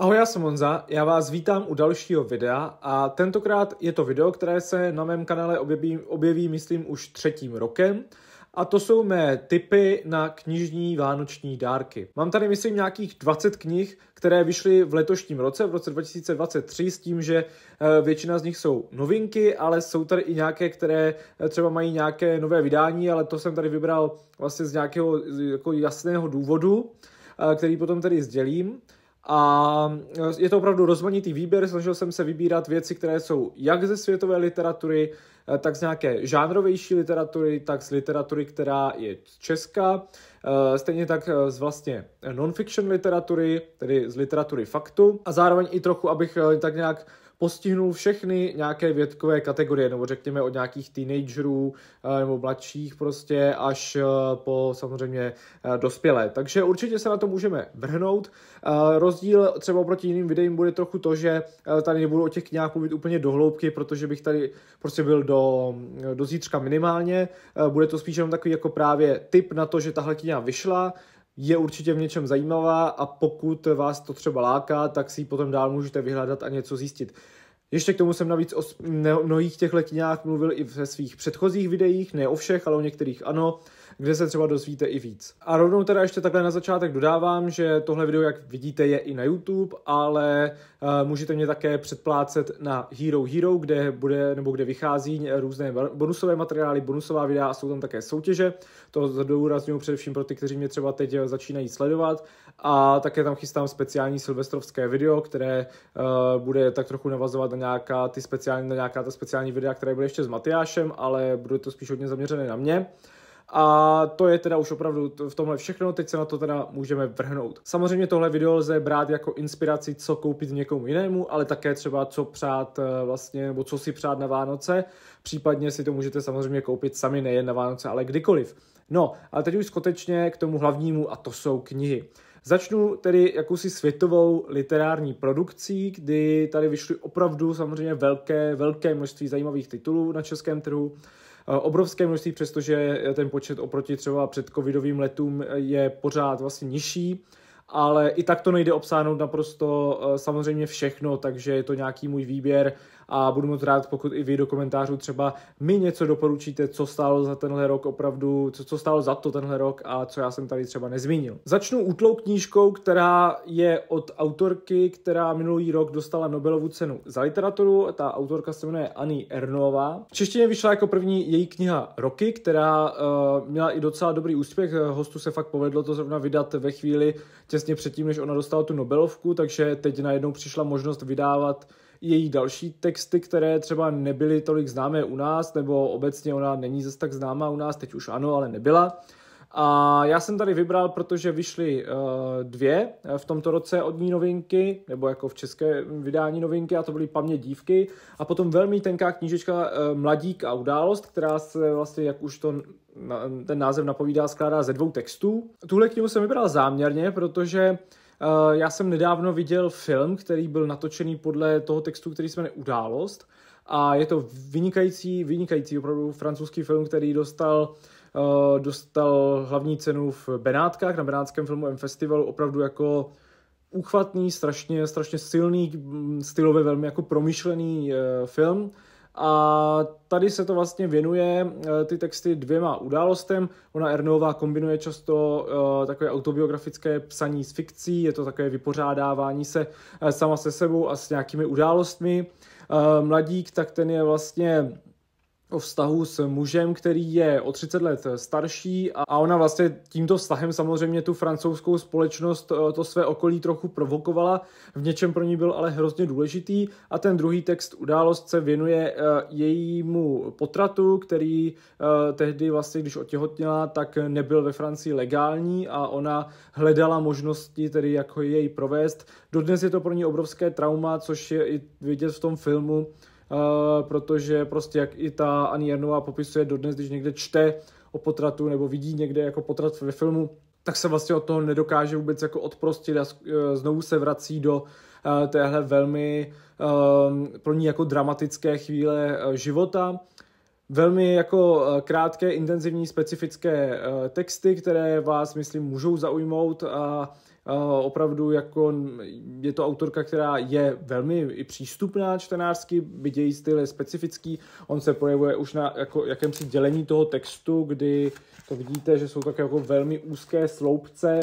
Ahoj, já jsem Monza. já vás vítám u dalšího videa a tentokrát je to video, které se na mém kanále objeví, objeví myslím, už třetím rokem a to jsou mé tipy na knižní vánoční dárky. Mám tady, myslím, nějakých 20 knih, které vyšly v letošním roce, v roce 2023, s tím, že eh, většina z nich jsou novinky, ale jsou tady i nějaké, které eh, třeba mají nějaké nové vydání, ale to jsem tady vybral vlastně z nějakého jako jasného důvodu, eh, který potom tady sdělím. A eh, je to opravdu rozmanitý výběr, snažil jsem se vybírat věci, které jsou jak ze světové literatury, eh, tak z nějaké žánrovější literatury, tak z literatury, která je česká, eh, stejně tak z vlastně non-fiction literatury, tedy z literatury faktu. A zároveň i trochu, abych tak nějak postihnul všechny nějaké větkové kategorie, nebo řekněme od nějakých teenagerů eh, nebo mladších prostě až eh, po samozřejmě eh, dospělé. Takže určitě se na to můžeme vrhnout. Rozdíl třeba oproti jiným videím bude trochu to, že tady nebudu o těch knihách mluvit úplně dohloubky, protože bych tady prostě byl do, do zítřka minimálně. Bude to spíš jenom takový jako právě tip na to, že tahle kniha vyšla, je určitě v něčem zajímavá a pokud vás to třeba láká, tak si ji potom dál můžete vyhledat a něco zjistit. Ještě k tomu jsem navíc o mnohých těch letinách mluvil i ve svých předchozích videích, ne o všech, ale o některých ano kde se třeba dozvíte i víc. A rovnou teda ještě takhle na začátek dodávám, že tohle video, jak vidíte, je i na YouTube, ale eh, můžete mě také předplácet na Hero Hero, kde bude nebo kde vychází různé bonusové materiály, bonusová videa a jsou tam také soutěže. To zdůraznuju především pro ty, kteří mě třeba teď začínají sledovat. A také tam chystám speciální silvestrovské video, které uh, bude tak trochu navazovat na nějaká, ty speciální, na nějaká ta speciální videa, které bude ještě s Matyášem, ale bude to spíš hodně zaměřené na mě. A to je teda už opravdu v tomhle všechno, teď se na to teda můžeme vrhnout. Samozřejmě tohle video lze brát jako inspiraci, co koupit někomu jinému, ale také třeba co přát eh, vlastně, nebo co si přát na Vánoce, případně si to můžete samozřejmě koupit sami nejen na Vánoce, ale kdykoliv. No, ale teď už skutečně k tomu hlavnímu a to jsou knihy. Začnu tedy jakousi světovou literární produkcí, kdy tady vyšly opravdu samozřejmě velké, velké množství zajímavých titulů na českém trhu. Eh, obrovské množství, přestože ten počet oproti třeba před covidovým letům eh, je pořád vlastně nižší, ale i tak to nejde obsáhnout naprosto eh, samozřejmě všechno, takže je to nějaký můj výběr a budu moc rád, pokud i vy do komentářů třeba mi něco doporučíte, co stálo za tenhle rok opravdu, co, co stálo za to tenhle rok a co já jsem tady třeba nezmínil. Začnu útlou knížkou, která je od autorky, která minulý rok dostala Nobelovu cenu za literaturu. Ta autorka se jmenuje Ani Ernová. V češtině vyšla jako první její kniha Roky, která uh, měla i docela dobrý úspěch. Hostu se fakt povedlo to zrovna vydat ve chvíli těsně předtím, než ona dostala tu Nobelovku, takže teď najednou přišla možnost vydávat její další texty, které třeba nebyly tolik známé u nás, nebo obecně ona není zase tak známá u nás, teď už ano, ale nebyla. A já jsem tady vybral, protože vyšly uh, dvě eh, v tomto roce od ní novinky, nebo jako v české vydání novinky, a to byly Paměť dívky, a potom velmi tenká knížečka uh, Mladík a událost, která se vlastně, jak už to ten název napovídá, skládá ze dvou textů. Tuhle knihu jsem vybral záměrně, protože uh, Eh, já jsem nedávno viděl film, který byl natočený podle toho textu, který se jmenuje Událost. A je to vynikající, vynikající opravdu francouzský film, který dostal eh, dostal hlavní cenu v Benátkách, na Benátském filmovém festivalu, opravdu jako uchvatný, strašně, strašně silný, hm, stylově velmi jako promyšlený eh, film a tady se to vlastně věnuje eh, ty texty dvěma událostem. Ona Ernová kombinuje často eh, takové autobiografické psaní s fikcí, je to takové vypořádávání se eh, sama se sebou a s nějakými událostmi. Mladík, tak ten je vlastně o vztahu s mužem, který je o 30 let starší a ona vlastně tímto vztahem samozřejmě tu francouzskou společnost, eh, to své okolí trochu provokovala, v něčem pro ní byl ale hrozně důležitý a ten druhý text Událost se věnuje eh, jejímu potratu, který eh, tehdy vlastně, když otěhotněla, tak nebyl ve Francii legální a ona hledala možnosti tedy jako jej provést. Dodnes je to pro ní obrovské trauma, což je i vidět v tom filmu, Eh, protože prostě jak i ta Ani Jernová popisuje dodnes, když někde čte o potratu nebo vidí někde jako potrat ve filmu, tak se vlastně od toho nedokáže vůbec jako odprostit a eh, znovu se vrací do eh, téhle velmi ehm, pro ní jako dramatické chvíle života. Velmi jako krátké, intenzivní, specifické texty, které vás, myslím, můžou zaujmout a Eh, opravdu jako je to autorka, která je velmi i přístupná čtenářsky, byť její styl je specifický, on se projevuje už na jako, jakémsi dělení toho textu, kdy to vidíte, že jsou také jako velmi úzké sloupce,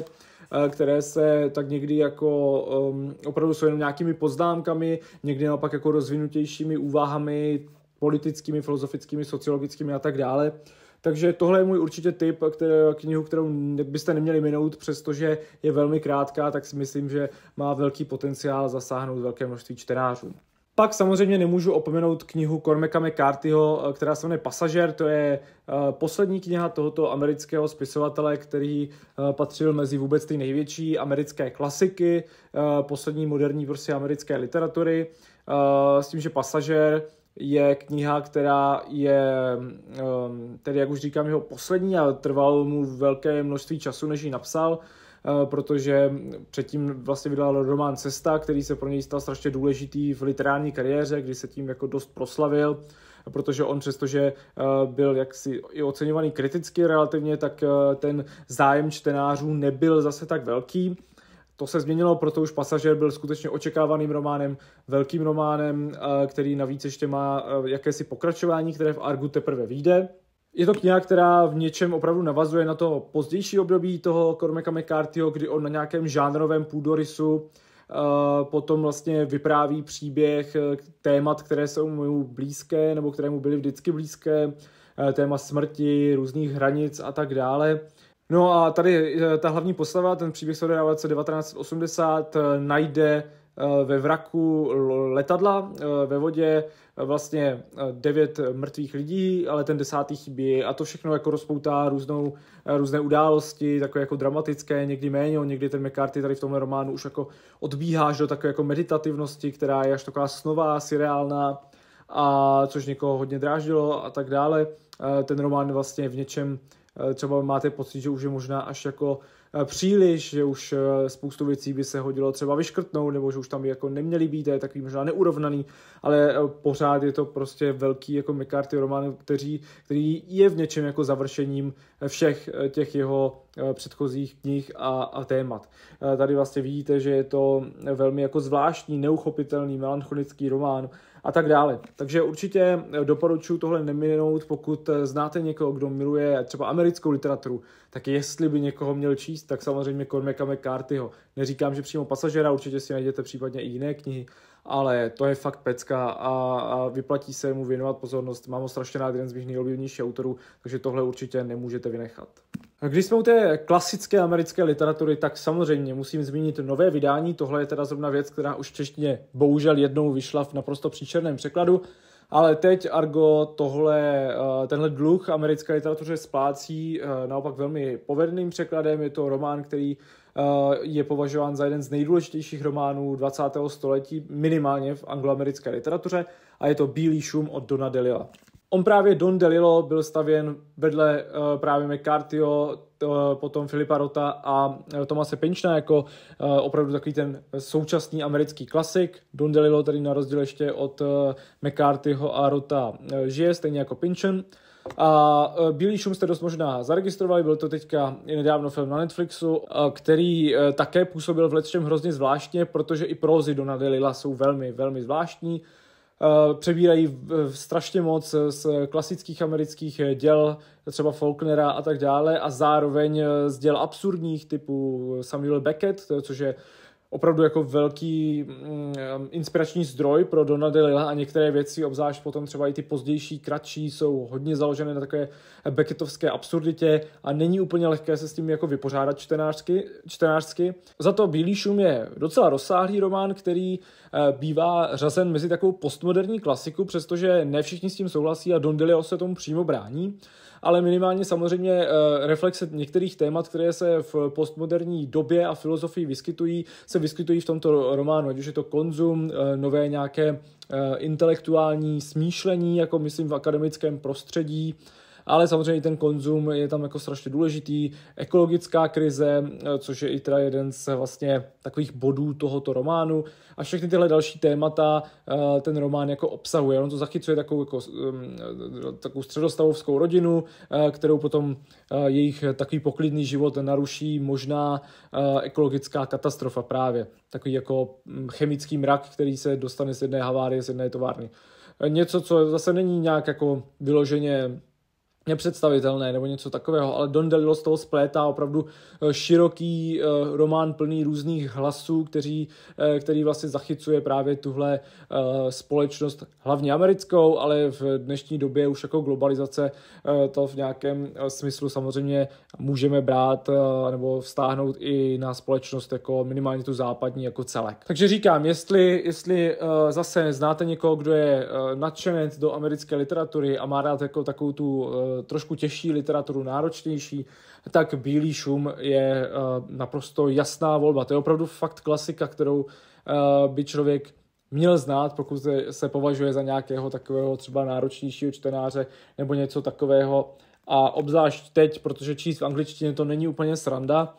eh, které se tak někdy jako um, opravdu jsou jenom nějakými poznámkami, někdy naopak jako rozvinutějšími úvahami, politickými, filozofickými, sociologickými a tak dále. Uh, takže tohle je můj určitě tip, které, knihu, kterou byste neměli minout, přestože je velmi krátká, tak si myslím, že má velký potenciál zasáhnout velké množství čtenářů. Pak samozřejmě nemůžu opomenout knihu Cormaca McCarthyho, eh, která se jmenuje Pasažer. To je eh, poslední kniha tohoto amerického spisovatele, který eh, patřil mezi vůbec ty největší americké klasiky, poslední moderní prostě americké literatury. S tím, že Pasažer je kniha, která je, ehm, tedy jak už říkám, jeho poslední a trvalo mu velké množství času, než ji napsal, eh, protože předtím vlastně vydal román Cesta, který se pro něj stal strašně důležitý v literární kariéře, kdy se tím jako dost proslavil protože on přestože eh, byl jaksi i oceňovaný kriticky relativně, tak eh, ten zájem čtenářů nebyl zase tak velký. To se změnilo, proto už Pasažer byl skutečně očekávaným románem, velkým románem, eh, který navíc ještě má eh, jakési pokračování, které v Argu teprve vyjde. Je to kniha, která v něčem opravdu navazuje na to pozdější období toho Cormaca McCarthyho, kdy on na nějakém žánrovém půdorysu eh, potom vlastně vypráví příběh témat, které jsou mu blízké nebo které mu byly vždycky blízké, téma smrti, různých hranic a tak dále. No a tady eh, ta hlavní postava, ten příběh se odehrává v roce 1980, eh, najde eh, ve vraku letadla, ve vodě vlastně devět mrtvých lidí, ale ten desátý chybí a to všechno jako rozpoutá různou, různé události, takové jako dramatické, někdy méně, někdy ten McCarthy tady v tomhle románu už jako odbíháš do takové jako meditativnosti, která je až taková snová, sireálná, a což někoho hodně dráždilo a tak dále. Ten román vlastně v něčem Eh, třeba máte pocit, že už je možná až jako eh, příliš, že už eh, spoustu věcí by se hodilo třeba vyškrtnout, nebo že už tam by jako neměly být, je takový možná neurovnaný ale eh, pořád je to prostě velký jako McCarthy román, který, který je v něčem jako završením eh, všech eh, těch jeho předchozích knih a, a témat. Tady vlastně vidíte, že je to velmi jako zvláštní, neuchopitelný, melancholický román a tak dále. Takže určitě doporučuji tohle neminout, pokud znáte někoho, kdo miluje třeba americkou literaturu, tak jestli by někoho měl číst, tak samozřejmě Cormaca McCarthyho. Neříkám, že přímo pasažera, určitě si najdete případně i jiné knihy, ale to je fakt pecka a, a vyplatí se mu věnovat pozornost. Mám ho strašně rád, jeden z mých nejoblíbenějších autorů, takže tohle určitě nemůžete vynechat. Když jsme u té klasické americké literatury, tak samozřejmě musím zmínit nové vydání. Tohle je teda zrovna věc, která už češtině bohužel jednou vyšla v naprosto příčerném překladu. Ale teď Argo tohle, eh, tenhle dluh americké literatuře splácí eh, naopak velmi povedeným překladem. Je to román, který Eh, je považován za jeden z nejdůležitějších románů 20. století, minimálně v angloamerické literatuře, a je to Bílý šum od Dona Delila. On právě Don Delilo byl stavěn vedle uh, právě McCarthyho, uh, potom Filipa Rota a Tomase Pinchna jako uh, opravdu takový ten současný americký klasik. Don Delilo tady na rozdíl ještě od uh, McCarthyho a Rota žije, stejně jako Pinchon. A e, Bílý šum jste dost možná zaregistrovali, byl to teďka i nedávno film na Netflixu, e, který e, také působil v letčem hrozně zvláštně, protože i prózy Dona Lila jsou velmi, velmi zvláštní. Přebírají strašně moc z klasických amerických děl, třeba Faulknera a tak dále, a zároveň z děl absurdních typu Samuel Beckett, což je opravdu jako velký um, inspirační zdroj pro Dona Delila a některé věci, obzvlášť potom třeba i ty pozdější, kratší, jsou hodně založené na takové Beckettovské absurditě a není úplně lehké se s tím jako vypořádat čtenářsky. čtenářsky. Za to Bílý šum je docela rozsáhlý román, který eh, bývá řazen mezi takovou postmoderní klasiku, přestože ne všichni s tím souhlasí a Don Delio se tomu přímo brání ale minimálně samozřejmě eh, reflexe některých témat, které se v postmoderní době a filozofii vyskytují, se vyskytují v tomto románu, ať už je to konzum, eh, nové nějaké eh, intelektuální smýšlení, jako myslím v akademickém prostředí, ale samozřejmě ten konzum je tam jako strašně důležitý. Ekologická krize, eh, což je i teda jeden z vlastně takových bodů tohoto románu a všechny tyhle další témata eh, ten román jako obsahuje. On to zachycuje takovou, jako, mm, eh, takovou středostavovskou rodinu, kterou potom jejich takový poklidný život naruší možná ekologická katastrofa právě. Takový jako mm, chemický mrak, který se dostane z jedné havárie, z jedné továrny. Něco, co zase není nějak jako vyloženě nepředstavitelné nebo něco takového, ale Don DeLillo z toho splétá opravdu eh, široký eh, román plný různých hlasů, který, eh, který vlastně zachycuje právě tuhle společnost, hlavně americkou, ale v dnešní době už jako globalizace to v nějakém smyslu samozřejmě můžeme brát nebo vstáhnout i na společnost jako minimálně tu západní jako celek. Takže říkám, jestli, jestli zase znáte někoho, kdo je nadšenec do americké literatury a má rád jako takovou tu trošku těžší literaturu, náročnější, tak Bílý šum je eh, naprosto jasná volba. To je opravdu fakt klasika, kterou eh, by člověk měl znát, pokud se považuje za nějakého takového třeba náročnějšího čtenáře nebo něco takového. A obzvlášť teď, protože číst v angličtině to není úplně sranda, uh,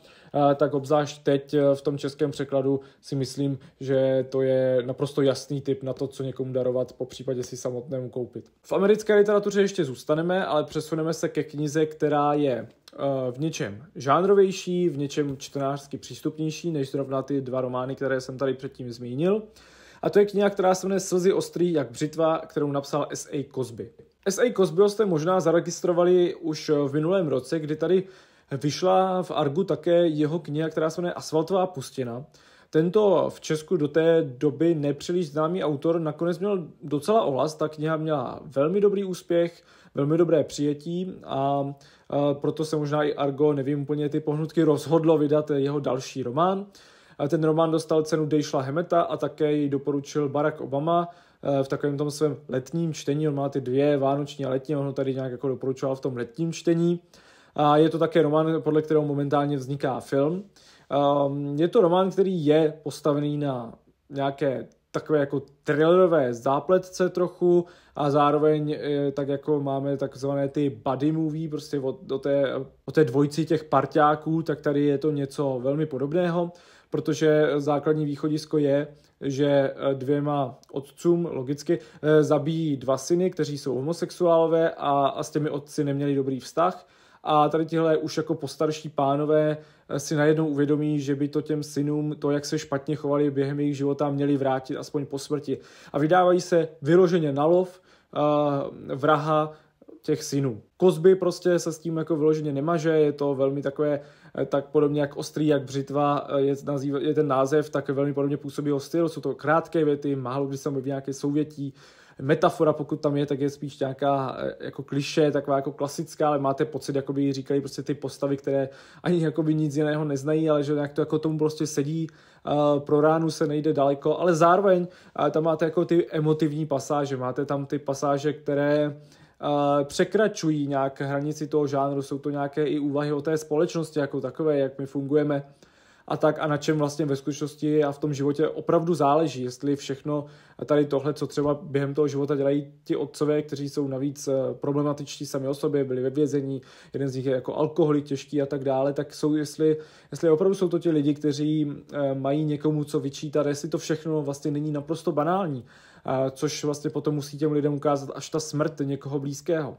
tak obzvlášť teď eh, v tom českém překladu si myslím, že to je naprosto jasný tip na to, co někomu darovat, po případě si samotnému koupit. V americké literatuře ještě zůstaneme, ale přesuneme se ke knize, která je eh, v něčem žánrovější, v něčem čtenářsky přístupnější než zrovna ty dva romány, které jsem tady předtím zmínil. A to je kniha, která se jmenuje Slzy ostrý jak břitva, kterou napsal S.A. Cosby. S.A. Cosby jste možná zaregistrovali už v minulém roce, kdy tady Vyšla v Argu také jeho kniha, která se jmenuje Asfaltová pustina. Tento v Česku do té doby nepříliš známý autor nakonec měl docela ohlas, ta kniha měla velmi dobrý úspěch, velmi dobré přijetí a proto se možná i Argo, nevím úplně ty pohnutky, rozhodlo vydat jeho další román. Ten román dostal cenu Dejšla Hemeta a také ji doporučil Barack Obama e, v takovém tom svém letním čtení. On má ty dvě, vánoční a letní, on ho tady nějak jako doporučoval v tom letním čtení. A je to také román, podle kterého momentálně vzniká film. Ehm, je to román, který je postavený na nějaké takové jako thrillerové zápletce trochu a zároveň e, tak jako máme takzvané ty buddy movie, prostě o, o, té, o té dvojici těch parťáků, tak tady je to něco velmi podobného, protože základní východisko je, že e, dvěma otcům logicky e, zabíjí dva syny, kteří jsou homosexuálové a, a s těmi otci neměli dobrý vztah a tady tihle už jako postarší pánové eh, si najednou uvědomí, že by to těm synům, to, jak se špatně chovali během jejich života, měli vrátit aspoň po smrti. A vydávají se vyloženě na lov uh, vraha těch synů. Kozby prostě se s tím jako vyloženě nemaže, je to velmi takové, eh, tak podobně jak ostrý, jak břitva je, nazýv, je ten název, tak velmi podobně působí o jsou to krátké věty, málo kdy se mluví nějaké souvětí, metafora, pokud tam je, tak je spíš nějaká eh, jako kliše, taková jako klasická, ale máte pocit, jako by říkají prostě ty postavy, které ani jako by nic jiného neznají, ale že nějak to jako tomu prostě sedí, eh, pro ránu se nejde daleko, ale zároveň eh, tam máte jako ty emotivní pasáže, máte tam ty pasáže, které překračují nějak hranici toho žánru, jsou to nějaké i úvahy o té společnosti jako takové, jak my fungujeme, a tak a na čem vlastně ve skutečnosti a v tom životě opravdu záleží, jestli všechno tady tohle, co třeba během toho života dělají ti otcové, kteří jsou navíc eh, problematičtí sami o sobě, byli ve vězení, jeden z nich je jako alkoholik těžký a tak dále, tak jsou, jestli, jestli opravdu jsou to ti lidi, kteří eh, mají někomu co vyčítat, jestli to všechno vlastně není naprosto banální, eh, což vlastně potom musí těm lidem ukázat až ta smrt někoho blízkého.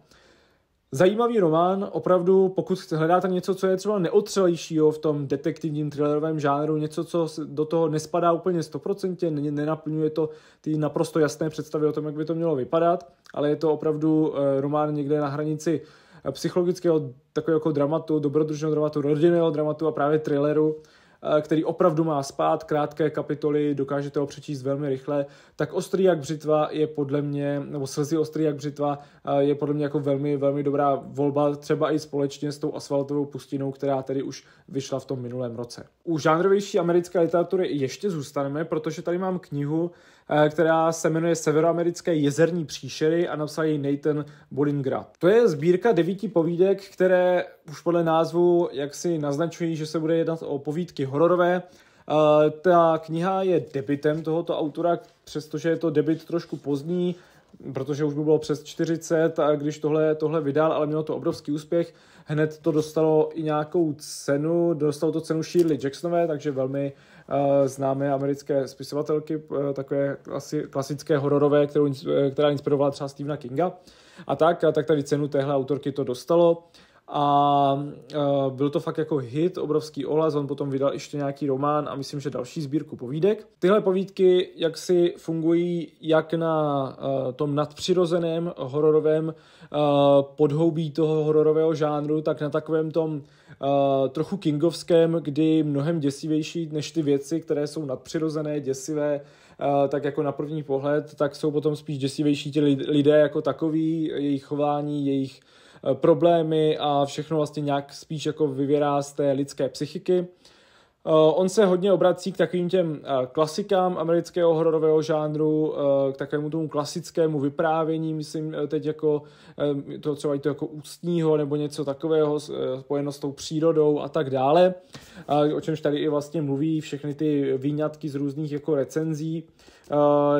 Zajímavý román, opravdu, pokud hledáte něco, co je třeba neotřelejšího v tom detektivním thrillerovém žánru, něco, co do toho nespadá úplně stoprocentně, nenaplňuje to ty naprosto jasné představy o tom, jak by to mělo vypadat, ale je to opravdu eh, román někde na hranici eh, psychologického takového jako dramatu, dobrodružného dramatu, rodinného dramatu a právě thrilleru, Eh, který opravdu má spát, krátké kapitoly, dokážete ho přečíst velmi rychle, tak Ostrý jak břitva je podle mě, nebo Slzy Ostrý jak břitva eh, je podle mě jako velmi, velmi dobrá volba, třeba i společně s tou asfaltovou pustinou, která tedy už vyšla v tom minulém roce. U žánrovější americké literatury ještě zůstaneme, protože tady mám knihu, Eh, která se jmenuje Severoamerické jezerní příšery a napsal ji Nathan Bolingrad. To je sbírka devíti povídek, které už podle názvu jaksi naznačují, že se bude jednat o povídky hororové, eh, ta kniha je debitem tohoto autora, přestože je to debit trošku pozdní, protože už by bylo přes 40, a když tohle, tohle vydal, ale mělo to obrovský úspěch. Hned to dostalo i nějakou cenu, dostalo to cenu Shirley Jacksonové, takže velmi uh, známé americké spisovatelky, uh, takové asi klasické hororové, kterou, eh, která inspirovala třeba Stephena Kinga. A tak, a tak tady cenu téhle autorky to dostalo a uh, byl to fakt jako hit, obrovský ohlas, on potom vydal ještě nějaký román a myslím, že další sbírku povídek. Tyhle povídky jak si fungují jak na uh, tom nadpřirozeném hororovém uh, podhoubí toho hororového žánru, tak na takovém tom trochu kingovském, kdy mnohem děsivější než ty věci, které jsou nadpřirozené, děsivé, tak jako na první pohled, tak jsou potom spíš děsivější ti lidé jako takový, jejich chování, jejich problémy a všechno vlastně nějak spíš jako vyvěrá z té lidské psychiky. Eh, on se hodně obrací k takovým těm eh, klasikám amerického hororového žánru, eh, k takovému tomu klasickému vyprávění, myslím teď jako to třeba i to jako ústního nebo něco takového spojeno s tou přírodou a tak dále, o čemž tady i vlastně mluví všechny ty výňatky z různých jako recenzí,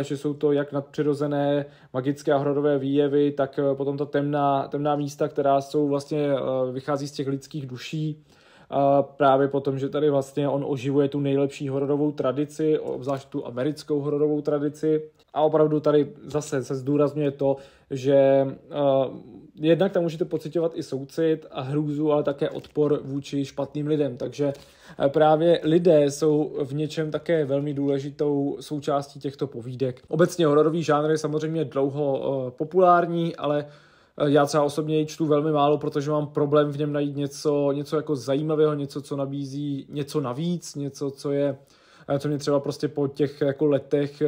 že jsou to jak nadpřirozené magické a hororové výjevy, tak potom ta temná, temná místa, která jsou vlastně, vychází z těch lidských duší, právě právě potom, že tady vlastně on oživuje tu nejlepší hororovou tradici, obzvlášť tu americkou hororovou tradici a opravdu tady zase se zdůrazňuje to, že uh, jednak tam můžete pocitovat i soucit a hrůzu, ale také odpor vůči špatným lidem. Takže uh, právě lidé jsou v něčem také velmi důležitou součástí těchto povídek. Obecně hororový žánr je samozřejmě dlouho uh, populární, ale Eh, já třeba osobně ji čtu velmi málo, protože mám problém v něm najít něco, něco jako zajímavého, něco, co nabízí něco navíc, něco, co je eh, co mě třeba prostě po těch jako letech eh,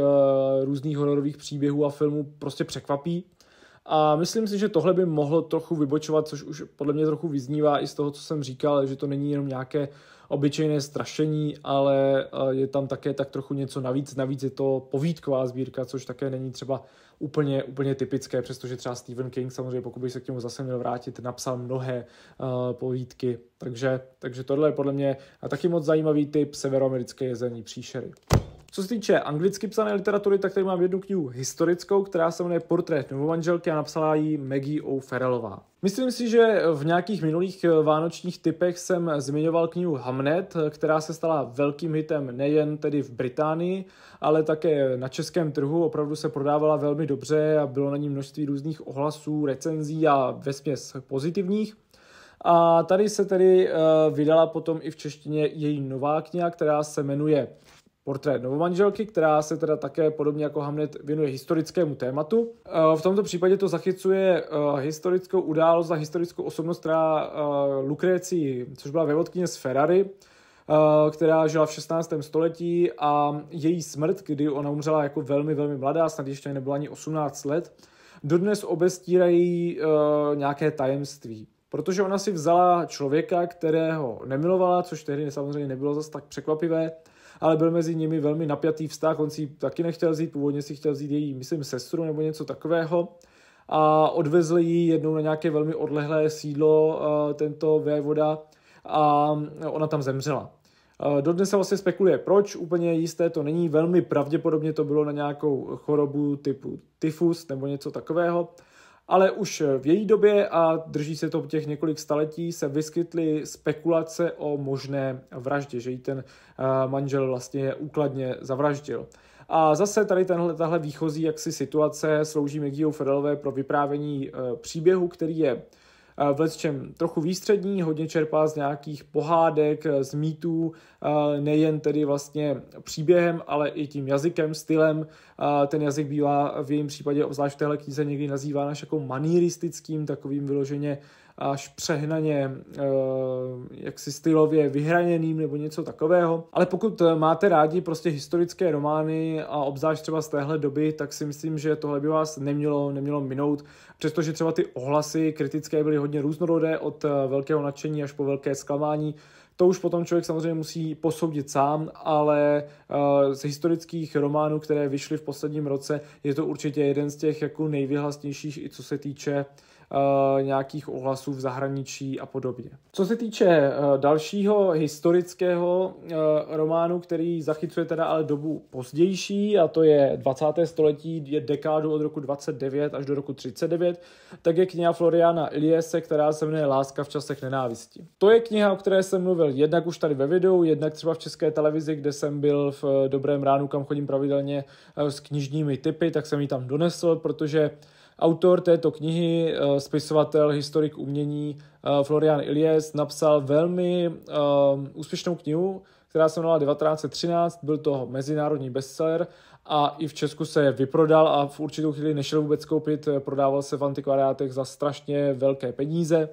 různých hororových příběhů a filmů prostě překvapí. A myslím si, že tohle by mohlo trochu vybočovat, což už podle mě trochu vyznívá i z toho, co jsem říkal, že to není jenom nějaké obyčejné strašení, ale e, je tam také tak trochu něco navíc. Navíc je to povídková sbírka, což také není třeba úplně, úplně typické, přestože třeba Stephen King samozřejmě, pokud bych se k němu zase měl vrátit, napsal mnohé uh, povídky. Takže, takže tohle je podle mě taky moc zajímavý typ severoamerické jezení příšery. Co se týče anglicky psané literatury, tak tady mám jednu knihu historickou, která se jmenuje Portrét novomanželky a napsala ji Maggie O'Farrellová. Myslím si, že v nějakých minulých eh, vánočních typech jsem zmiňoval knihu Hamnet, eh, která se stala velkým hitem nejen tedy v Británii, ale také na českém trhu. Opravdu se prodávala velmi dobře a bylo na ní množství různých ohlasů, recenzí a vesměs pozitivních. A tady se tedy eh, vydala potom i v češtině její nová kniha, která se jmenuje portrét novomanželky, která se teda také podobně jako Hamlet věnuje historickému tématu. Eh, v tomto případě to zachycuje eh, historickou událost a historickou osobnost, která eh, Lukréci, což byla vévodkyně z Ferrari, která žila v 16. století a její smrt, kdy ona umřela jako velmi, velmi mladá, snad ještě nebyla ani 18 let, dodnes obestírají nějaké tajemství protože ona si vzala člověka, kterého nemilovala, což tehdy samozřejmě nebylo zas tak překvapivé, ale byl mezi nimi velmi napjatý vztah, on si taky nechtěl vzít, původně si chtěl vzít její, myslím, sestru nebo něco takového a odvezli ji jednou na nějaké velmi odlehlé sídlo eh, tento vévoda a ona tam zemřela. Eh, dodnes se vlastně spekuluje, proč, úplně jisté to není, velmi pravděpodobně to bylo na nějakou chorobu typu tyfus nebo něco takového, ale už v její době a drží se to těch několik staletí, se vyskytly spekulace o možné vraždě, že ji ten eh, manžel vlastně úkladně zavraždil. A zase tady tenhle, tahle výchozí jaksi situace slouží Megio Fedelové pro vyprávění eh, příběhu, který je v lecčem trochu výstřední, hodně čerpá z nějakých pohádek, eh, z mýtů, eh, nejen tedy vlastně příběhem, ale i tím jazykem, stylem. Ten jazyk bývá v jejím případě, obzvlášť v téhle knize, někdy nazýván až jako manieristickým, takovým vyloženě až přehnaně eh, jaksi stylově vyhraněným nebo něco takového. Ale pokud eh, máte rádi prostě historické romány a obzvlášť třeba z téhle doby, tak si myslím, že tohle by vás nemělo, nemělo minout, přestože třeba ty ohlasy kritické byly hodně různorodé od eh, velkého nadšení až po velké zklamání, to už potom člověk samozřejmě musí posoudit sám, ale z historických románů, které vyšly v posledním roce, je to určitě jeden z těch jako nejvyhlasnějších, i co se týče Eh, nějakých ohlasů v zahraničí a podobně. Co se týče eh, dalšího historického eh, románu, který zachycuje teda ale dobu pozdější, a to je 20. století, je dekádu od roku 29 až do roku 39, tak je kniha Floriana Iliese, která se jmenuje Láska v časech nenávisti. To je kniha, o které jsem mluvil jednak už tady ve videu, jednak třeba v české televizi, kde jsem byl v Dobrém ránu, kam chodím pravidelně s knižními typy, tak jsem ji tam donesl, protože Autor této knihy, eh, spisovatel, historik umění eh, Florian Ilies, napsal velmi eh, úspěšnou knihu, která se jmenovala 1913, byl to mezinárodní bestseller a i v Česku se vyprodal a v určitou chvíli nešel vůbec koupit, prodával se v antikvariátech za strašně velké peníze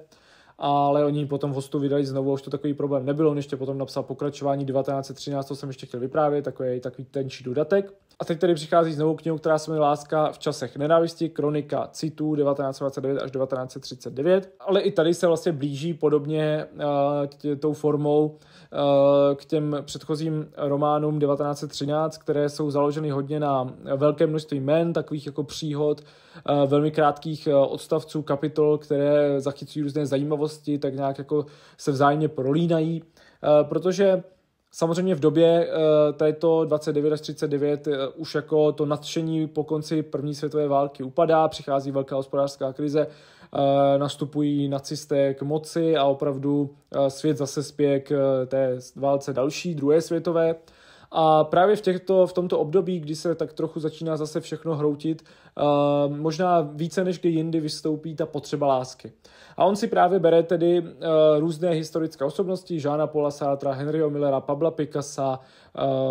ale oni potom hostu vydali znovu, už to takový problém nebyl, on ještě potom napsal pokračování 1913, to jsem ještě chtěl vyprávět, takový, takový tenčí dodatek. A teď tady přichází znovu knihu, která se jmenuje Láska v časech nenávisti, kronika citů 1929 až 1939, ale i tady se vlastně blíží podobně uh, tě, tou formou Eh, k těm předchozím románům 1913, které jsou založeny hodně na velké množství men, takových jako příhod, eh, velmi krátkých eh, odstavců, kapitol, které zachycují různé zajímavosti, tak nějak jako se vzájemně prolínají, protože Samozřejmě v době eh, této 29 až 39 eh, už jako to nadšení po konci první světové války upadá, přichází velká hospodářská krize, eh, nastupují nacisté k moci a opravdu svět zase spěje k té válce další, druhé světové. A právě v, těchto, v tomto období, kdy se tak trochu začíná zase všechno hroutit, uh, možná více než kdy jindy vystoupí ta potřeba lásky. A on si právě bere tedy uh, různé historické osobnosti, Žána Paula Sartra, Henryho Millera, Pabla Picassa, uh,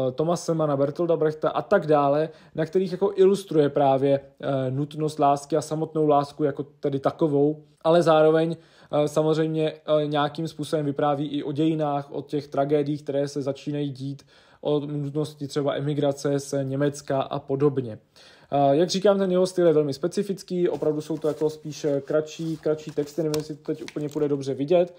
eh, Tomase Mana, Bertolda Brechta a tak dále, na kterých jako ilustruje právě uh, nutnost lásky a samotnou lásku jako tedy takovou, ale zároveň samozřejmě nějakým způsobem vypráví i o dějinách, o těch tragédiích, které se začínají dít o nutnosti třeba emigrace z Německa a podobně. Jak říkám, ten jeho styl je velmi specifický, opravdu jsou to jako spíš kratší, kratší texty, nevím, jestli to teď úplně bude dobře vidět,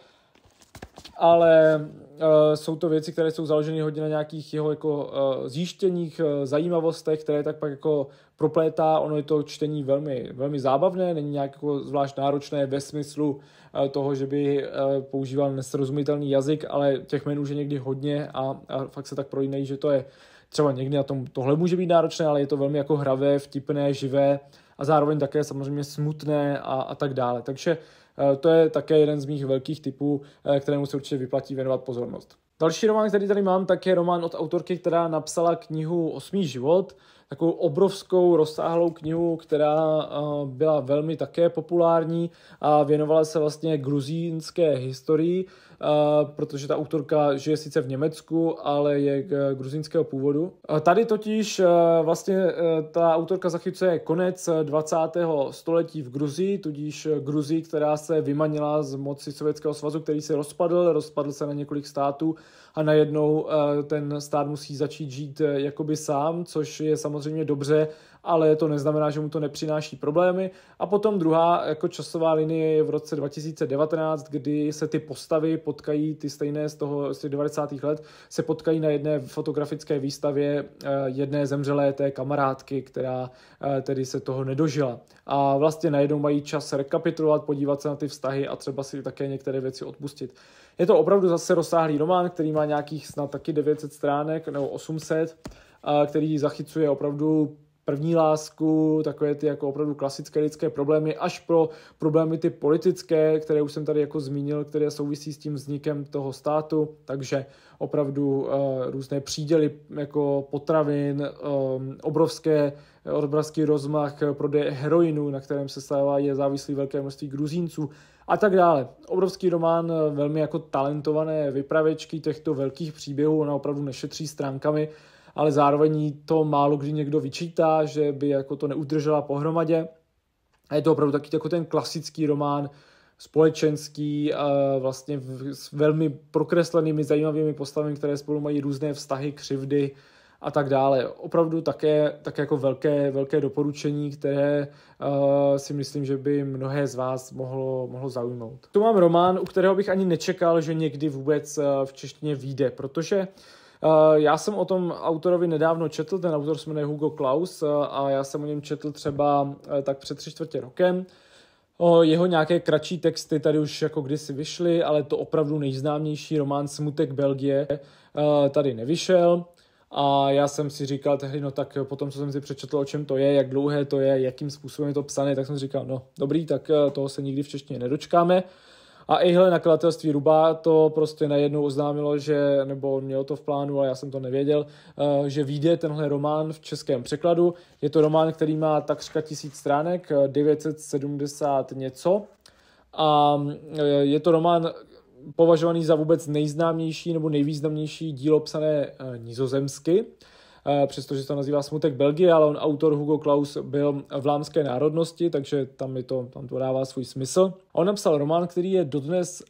ale e, jsou to věci, které jsou založeny hodně na nějakých jeho jako e, zjištěních, e, zajímavostech, které tak pak jako proplétá. Ono je to čtení velmi, velmi zábavné, není nějak jako zvlášť náročné ve smyslu eh, toho, že by eh, používal nesrozumitelný jazyk, ale těch menů je někdy hodně a, a fakt se tak projínají, že to je třeba někdy na tom tohle může být náročné, ale je to velmi jako hravé, vtipné, živé a zároveň také samozřejmě smutné a, a tak dále. Takže eh, to je také jeden z mých velkých typů, kterému se určitě vyplatí věnovat pozornost. Další román, který tady mám, tak je román od autorky, která napsala knihu Osmý život, takovou obrovskou, rozsáhlou knihu, která eh, byla velmi také populární a věnovala se vlastně gruzínské historii. Eh, protože ta autorka žije sice v Německu, ale je eh, gruzínského původu. Eh, tady totiž vlastně ta autorka zachycuje konec 20. století v Gruzii, tudíž Gruzii, která se vymanila z moci Sovětského svazu, který se rozpadl, rozpadl se na několik států a najednou ten stát musí začít žít jakoby sám, což je samozřejmě dobře, ale to neznamená, že mu to nepřináší problémy. A potom druhá jako časová linie je v roce 2019, kdy se ty postavy potkají, ty stejné z toho z 90. let, se potkají na jedné fotografické výstavě eh, jedné zemřelé té kamarádky, která eh, tedy se toho nedožila. A vlastně najednou mají čas rekapitulovat, podívat se na ty vztahy a třeba si také některé věci odpustit. Je to opravdu zase rozsáhlý román, který má nějakých snad taky 900 stránek nebo 800, eh, který zachycuje opravdu první lásku, takové ty jako opravdu klasické lidské problémy, až pro problémy ty politické, které už jsem tady jako zmínil, které souvisí s tím vznikem toho státu, takže opravdu uh, různé příděly jako potravin, um, obrovské eh, obrovský rozmach prodeje heroinu, na kterém se stává je závislý velké množství gruzínců a tak dále. Obrovský román, velmi jako talentované vypravečky těchto velkých příběhů, ona opravdu nešetří stránkami, ale zároveň to málo kdy někdo vyčítá, že by jako to neudržela pohromadě. A je to opravdu taky jako ten klasický román, společenský, vlastně s velmi prokreslenými, zajímavými postavami, které spolu mají různé vztahy, křivdy a tak dále. Opravdu také, také jako velké, velké doporučení, které si myslím, že by mnohé z vás mohlo, mohlo zaujmout. Tu mám román, u kterého bych ani nečekal, že někdy vůbec v češtině vyjde, protože Eh, já jsem o tom autorovi nedávno četl, ten autor se jmenuje Hugo Klaus eh, a já jsem o něm četl třeba eh, tak před tři čtvrtě rokem. Jeho nějaké kratší texty tady už jako kdysi vyšly, ale to opravdu nejznámější román Smutek Belgie tady nevyšel. A já jsem si říkal tehdy, no tak potom, co jsem si přečetl, o čem to je, jak dlouhé to je, jakým způsobem je to psané, tak jsem si říkal, no dobrý, tak toho se nikdy v češtině nedočkáme. A i hele nakladatelství Rubá to prostě najednou oznámilo, že, nebo mělo to v plánu, ale já jsem to nevěděl, eh, že vyjde tenhle román v českém překladu. Je to román, který má takřka tisíc stránek, 970 eh, něco. A eh, je to román, považovaný za vůbec nejznámější nebo nejvýznamnější dílo psané nizozemsky. Eh, přestože se to nazývá Smutek Belgie, ale on autor Hugo Klaus byl lámské národnosti, takže tam, je to, tam to dává svůj smysl. On napsal román, který je dodnes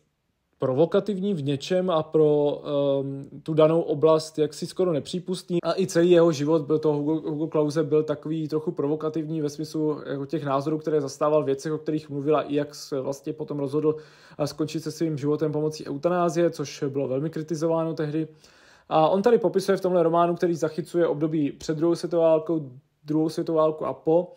provokativní v něčem a pro um, tu danou oblast jaksi skoro nepřípustný. A i celý jeho život byl toho Hugo, Hugo Klause byl takový trochu provokativní ve smyslu jako těch názorů, které zastával věcech, o kterých mluvila i jak se vlastně potom rozhodl eh, skončit se svým životem pomocí eutanázie, což bylo velmi kritizováno tehdy. A on tady popisuje v tomhle románu, který zachycuje období před druhou světovou válkou, druhou světovou válku a po.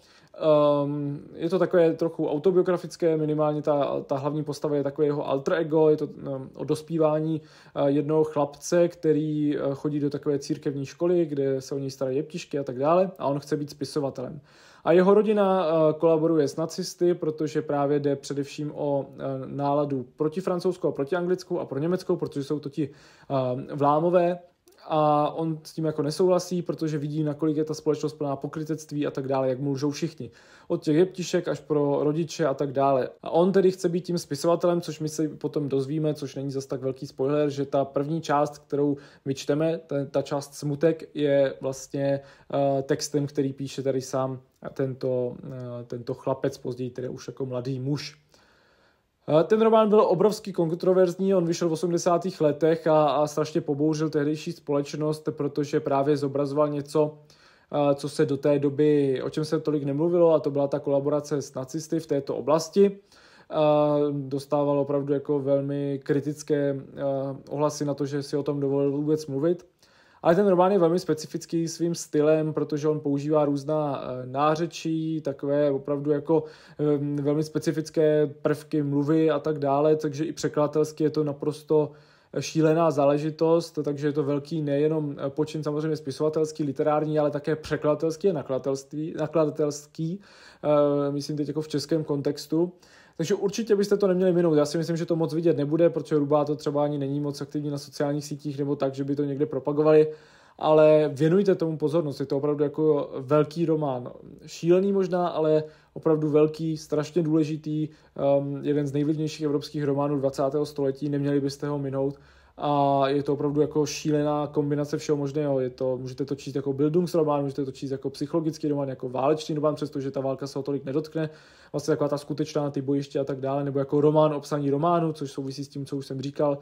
Um, je to takové trochu autobiografické, minimálně ta, ta hlavní postava je takové jeho alter ego, je to um, o dospívání uh, jednoho chlapce, který uh, chodí do takové církevní školy, kde se o něj starají jeptišky a tak dále a on chce být spisovatelem. A jeho rodina eh, kolaboruje s nacisty, protože právě jde především o eh, náladu proti francouzskou a proti anglickou a pro německou, protože jsou to ti eh, vlámové a on s tím jako nesouhlasí, protože vidí, nakolik je ta společnost plná pokrytectví a tak dále, jak mu lžou všichni. Od těch jeptišek až pro rodiče a tak dále. A on tedy chce být tím spisovatelem, což my se potom dozvíme, což není zas tak velký spoiler, že ta první část, kterou my čteme, ta, ta část smutek, je vlastně uh, textem, který píše tady sám tento, uh, tento chlapec, později tedy už jako mladý muž. Eh, ten román byl obrovský kontroverzní, on vyšel v 80. letech a, a strašně pobouřil tehdejší společnost, protože právě zobrazoval něco, eh, co se do té doby, o čem se tolik nemluvilo, a to byla ta kolaborace s nacisty v této oblasti. Eh, dostával opravdu jako velmi kritické ohlasy na to, že si o tom dovolil vůbec mluvit. Ale ten román je velmi specifický svým stylem, protože on používá různá eh, nářečí, takové opravdu jako ehm, velmi specifické prvky mluvy a tak dále, takže i překladatelsky je to naprosto eh, šílená záležitost, takže je to velký nejenom eh, počin samozřejmě spisovatelský, literární, ale také překladatelský a nakladatelský, myslím teď jako v českém kontextu. Takže určitě byste to neměli minout. Já si myslím, že to moc vidět nebude, protože Rubá to třeba ani není moc aktivní na sociálních sítích nebo tak, že by to někde propagovali. Ale věnujte tomu pozornost, je to opravdu jako velký román. Šílený možná, ale opravdu velký, strašně důležitý, um, jeden z nejvlivnějších evropských románů 20. století, neměli byste ho minout a je to opravdu jako šílená kombinace všeho možného. Je to, můžete to číst jako Bildungsroman, můžete to číst jako psychologický román, jako válečný román, přestože ta válka se o tolik nedotkne. Vlastně taková ta skutečná, ty bojiště a tak dále, nebo jako román obsaní románu, což souvisí s tím, co už jsem říkal,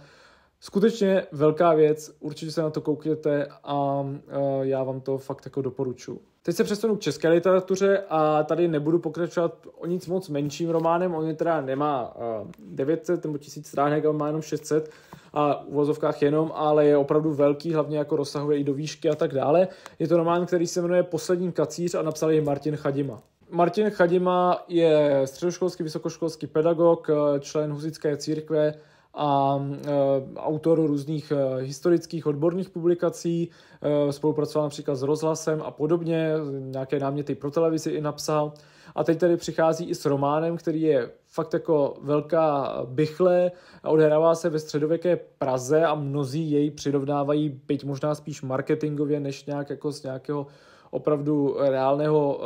skutečně velká věc, určitě se na to koukněte a eh, já vám to fakt jako doporučuji. Teď se přesunu k české literatuře a tady nebudu pokračovat o nic moc menším románem, on je teda nemá 900 eh, nebo 1000 stránek, ale má jenom 600 a v uvozovkách jenom, ale je opravdu velký, hlavně jako rozsahuje i do výšky a tak dále. Je to román, který se jmenuje Poslední kacíř a napsal je Martin Chadima. Martin Chadima je středoškolský, vysokoškolský pedagog, eh, člen husické církve, a e, autor různých e, historických odborných publikací, e, spolupracoval například s rozhlasem a podobně, nějaké náměty pro televizi i napsal. A teď tady přichází i s románem, který je fakt jako velká bychle, odehrává se ve středověké Praze a mnozí jej přirovnávají, byť možná spíš marketingově, než nějak jako z nějakého opravdu reálného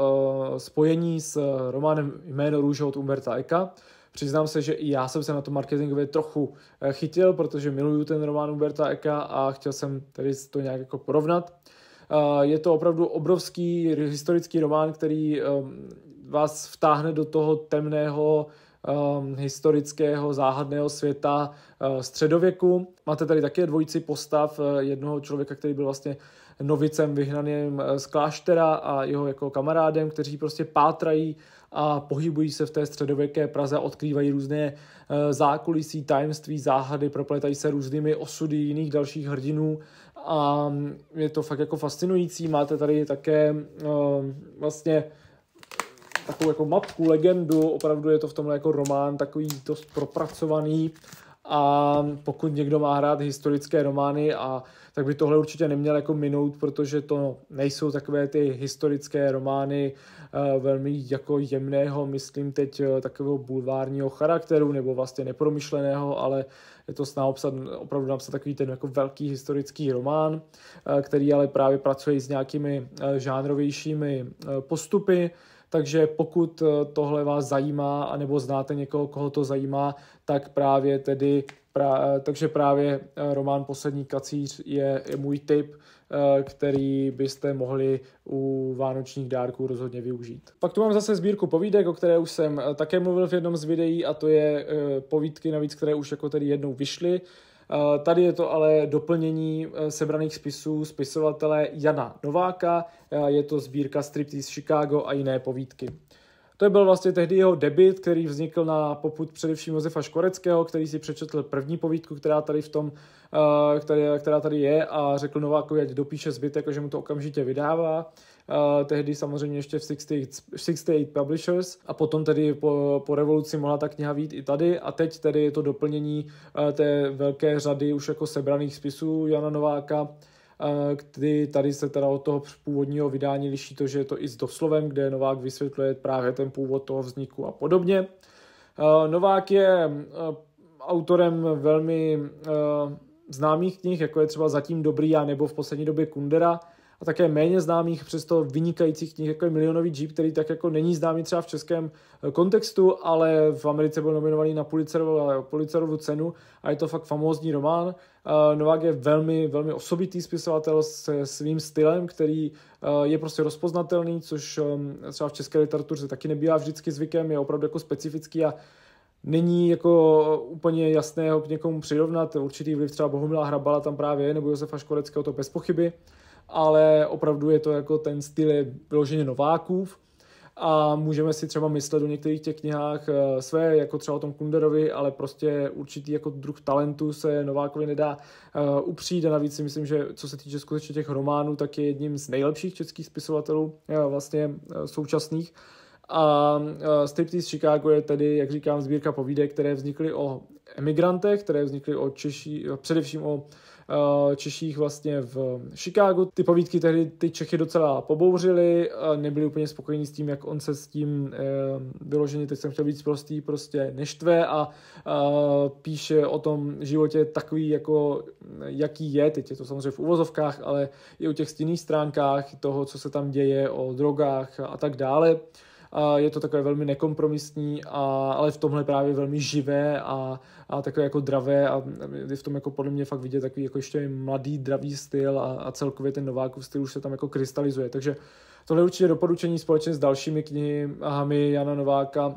spojení s románem Jméno růže od Umberta Eka. Přiznám se, že i já jsem se na to marketingově trochu eh, chytil, protože miluju ten román Uberta Eka a chtěl jsem tady to nějak jako porovnat. Eh, je to opravdu obrovský historický román, který ehm, vás vtáhne do toho temného ehm, historického záhadného světa eh, středověku. Máte tady také dvojici postav jednoho člověka, který byl vlastně novicem vyhnaným z kláštera a jeho jako kamarádem, kteří prostě pátrají a pohybují se v té středověké Praze, odkrývají různé e, zákulisí, tajemství, záhady, propletají se různými osudy jiných dalších hrdinů a mm, je to fakt jako fascinující. Máte tady také e, vlastně takovou jako mapku, legendu, opravdu je to v tomhle jako román takový dost propracovaný a pokud někdo má hrát historické romány, a, tak by tohle určitě neměl jako minout, protože to nejsou takové ty historické romány eh, velmi jako jemného, myslím teď eh, takového bulvárního charakteru, nebo vlastně nepromyšleného, ale je to sná obsad, opravdu napsat takový ten jako velký historický román, eh, který ale právě pracuje s nějakými žánrovějšími postupy, takže pokud eh, tohle vás zajímá, anebo znáte někoho, koho to zajímá, tak právě tedy, pra, eh, takže právě eh, román Poslední kacíř je, je můj tip, který byste mohli u vánočních dárků rozhodně využít. Pak tu mám zase sbírku povídek, o které už jsem také mluvil v jednom z videí a to je povídky navíc, které už jako tedy jednou vyšly Tady je to ale doplnění eh, sebraných spisů spisovatele Jana Nováka, je to sbírka Striptease Chicago a jiné povídky. To byl vlastně tehdy jeho debit, který vznikl na poput především Josefa Škoreckého, který si přečetl první povídku, která tady v tom, eh, která, tady je a řekl Novákovi, ať dopíše zbytek, že mu to okamžitě vydává tehdy samozřejmě ještě v 68, Publishers a potom tedy po, po revoluci mohla ta kniha vít i tady a teď tedy je to doplnění eh, té velké řady už jako sebraných spisů Jana Nováka, eh, kdy tady se teda od toho původního vydání liší to, že je to i s doslovem, kde Novák vysvětluje právě ten původ toho vzniku a podobně. Eh, Novák je autorem velmi známých knih, jako je třeba Zatím dobrý a nebo v poslední době Kundera, a také méně známých, přesto vynikajících knih, jako je Milionový Jeep, který tak jako není známý třeba v českém eh, kontextu, ale v Americe byl nominovaný na Pulitzerovu, Pulitzerovu cenu a je to fakt famózní román. Eh, Novák je velmi, velmi osobitý spisovatel se svým stylem, který eh, je prostě rozpoznatelný, což třeba v české literatuře taky nebývá vždycky zvykem, je opravdu jako specifický a není jako úplně jasné ho k někomu přirovnat. Určitý vliv třeba Bohumila Hrabala tam právě je, nebo Josefa Škoreckého to bez pochyby ale opravdu je to jako ten styl je vyloženě Novákův a můžeme si třeba myslet o některých těch knihách eh, své, jako třeba o tom Kunderovi, ale prostě určitý jako druh talentu se Novákovi nedá eh, upřít a navíc si myslím, že co se týče skutečně těch románů, tak je jedním z nejlepších českých spisovatelů eh, vlastně současných. A Striptease Chicago je tedy, jak říkám, sbírka povídek, které vznikly o emigrantech, které vznikly o Češi, především o Eh, Češích vlastně v Chicagu. Ty povídky tehdy ty Čechy docela pobouřily, eh, nebyli úplně spokojení s tím, jak on se s tím eh, vyloženě, teď jsem chtěl být prostý, prostě neštve a píše o tom životě takový, jako jaký je, teď je to samozřejmě v uvozovkách, ale i o těch stinných stránkách toho, co se tam děje, o drogách a tak dále je to takové velmi nekompromisní, a, ale v tomhle právě velmi živé a, a takové jako dravé a je v tom jako podle mě fakt vidět takový jako ještě mladý dravý styl a, a celkově ten Novákův styl už se tam jako krystalizuje, takže tohle je určitě doporučení společně s dalšími knihami Jana Nováka,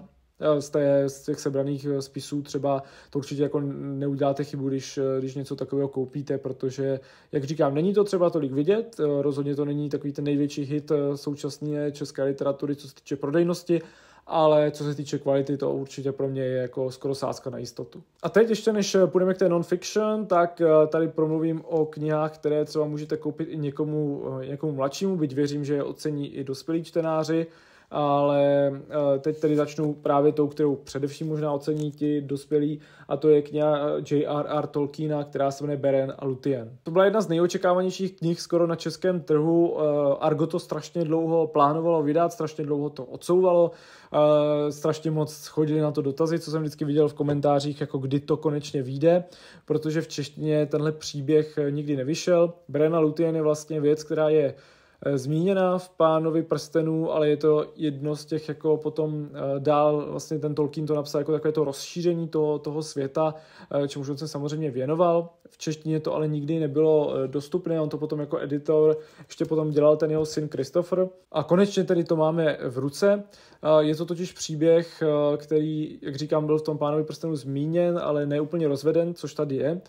z, té, z těch sebraných eh, spisů třeba to určitě jako neuděláte chybu, když, eh, když něco takového koupíte, protože, jak říkám, není to třeba tolik vidět, eh, rozhodně to není takový ten největší hit současné české literatury, co se týče prodejnosti, ale co se týče kvality, to určitě pro mě je jako skoro sázka na jistotu. A teď ještě než půjdeme k té non-fiction, tak tady promluvím o knihách, které třeba můžete koupit i někomu, někomu mladšímu, byť věřím, že je ocení i dospělí čtenáři ale eh, teď tedy začnu právě tou, kterou především možná ocení ti dospělí, a to je kniha eh, J.R.R. Tolkiena, která se jmenuje Beren a Lutien. To byla jedna z nejočekávanějších knih skoro na českém trhu. Eh, Argo to strašně dlouho plánovalo vydat, strašně dlouho to odsouvalo, strašně moc chodili na to dotazy, co jsem vždycky viděl v komentářích, jako kdy to konečně vyjde, protože v češtině tenhle příběh nikdy nevyšel. Beren a Lutien je vlastně věc, která je Eh, zmíněna v Pánovi prstenů, ale je to jedno z těch jako potom eh, dál, vlastně ten Tolkien to napsal jako takové to rozšíření toho, toho světa, eh, čemu on se samozřejmě věnoval. V češtině to ale nikdy nebylo dostupné, on to potom jako editor ještě potom dělal ten jeho syn Christopher. A konečně tedy to máme v ruce. Je to totiž příběh, který, jak říkám, byl v tom Pánovi prstenu zmíněn, ale neúplně rozveden, což tady je.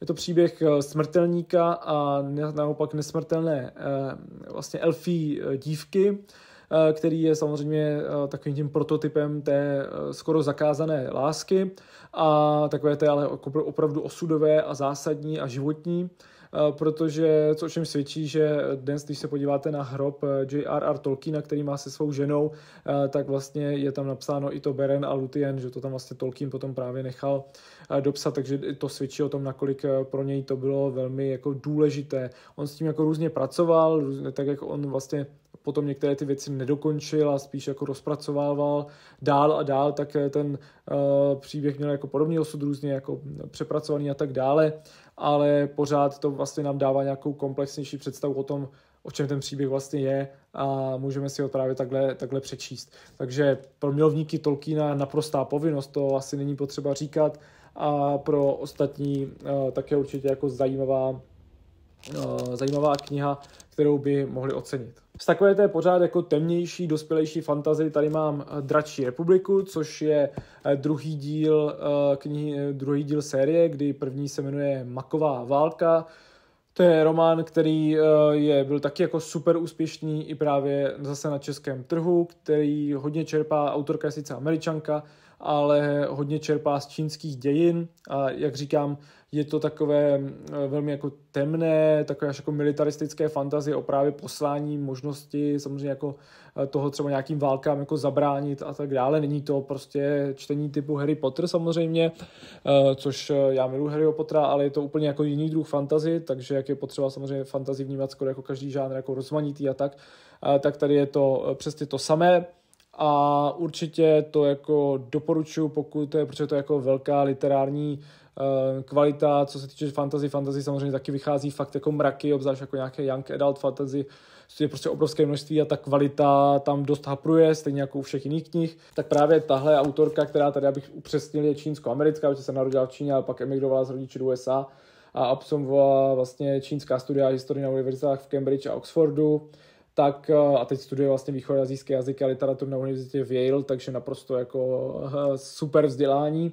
Je to příběh eh, smrtelníka a naopak nesmrtelné eh, vlastně elfí eh, dívky, který je samozřejmě takovým tím prototypem té skoro zakázané lásky a takové té ale opravdu osudové a zásadní a životní. Eh, protože, co o čem svědčí, že dnes, když se podíváte na hrob eh, J.R.R. Tolkiena, který má se svou ženou, eh, tak vlastně je tam napsáno i to Beren a Lutien, že to tam vlastně Tolkien potom právě nechal dopsat, takže to svědčí o tom, nakolik pro něj to bylo velmi jako důležité. On s tím jako různě pracoval, různě, tak jak on vlastně potom některé ty věci nedokončil a spíš jako rozpracovával dál a dál, tak ten uh, příběh měl jako podobný osud různě jako přepracovaný a tak dále ale pořád to vlastně nám dává nějakou komplexnější představu o tom, o čem ten příběh vlastně je a můžeme si ho právě takhle, takhle přečíst. Takže pro milovníky Tolkiena naprostá povinnost, to asi není potřeba říkat a pro ostatní eh, také určitě jako zajímavá, eh, zajímavá kniha, kterou by mohli ocenit. Z takové té pořád jako temnější, dospělejší fantazy tady mám eh, Dračí republiku, což je eh, druhý díl, eh, knihy, druhý díl série, kdy první se jmenuje Maková válka. To je román, který je, byl taky jako super úspěšný i právě zase na českém trhu, který hodně čerpá, autorka je sice američanka, ale hodně čerpá z čínských dějin a jak říkám, je to takové eh, velmi jako temné, takové až jako militaristické fantazie o právě poslání, možnosti, samozřejmě jako eh, toho třeba nějakým válkám jako zabránit a tak dále. Není to prostě čtení typu Harry Potter samozřejmě, eh, což já miluji Harry Pottera, ale je to úplně jako jiný druh fantazy, takže jak je potřeba samozřejmě fantazi vnímat skoro jako každý žánr jako rozmanitý a tak, tak tady je to přesně to samé a určitě to jako doporučuji, pokud to je, protože to je jako velká literární Eh, kvalita, co se týče fantasy, fantasy samozřejmě taky vychází fakt jako mraky, obzvlášť jako nějaké young adult fantasy, je prostě obrovské množství a ta kvalita tam dost hapruje, stejně jako u všech jiných knih. Tak právě tahle autorka, která tady, abych upřesnil, je čínsko-americká, protože se narodila v Číně, ale pak emigrovala z rodičů do USA a absolvovala vlastně čínská studia historie na univerzitách v Cambridge a Oxfordu tak eh, a teď studuje vlastně východoazijské jazyky a literaturu na univerzitě v Yale, takže naprosto jako eh, super vzdělání